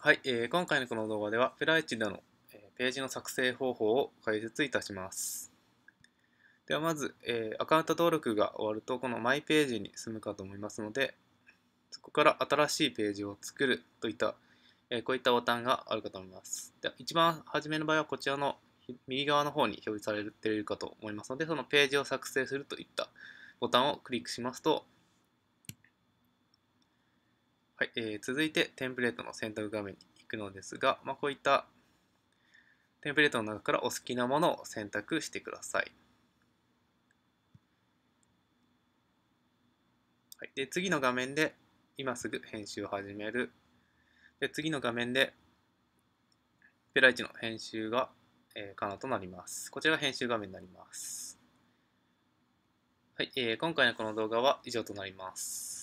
はい、えー、今回のこの動画では、フェライチでの、えページの作成方法を解説いたします。ではまず、えー、アカウント登録が終わると、このマイページに進むかと思いますので、そこから新しいページを作るといった、えー、こういったボタンがあるかと思います。で一番初めの場合は、こちらの右側の方に表示されているかと思いますので、そのページを作成するといったボタンをクリックしますと、はい、えー、続いてテンプレートの選択画面に行くのですが、まあ、こういったテンプレートの中からお好きなものを選択してください。はい、で次の画面で今すぐ編集を始める。で次の画面でペライチの編集が、えー、可能となります。こちらが編集画面になります。はい、えー、今回のこの動画は以上となります。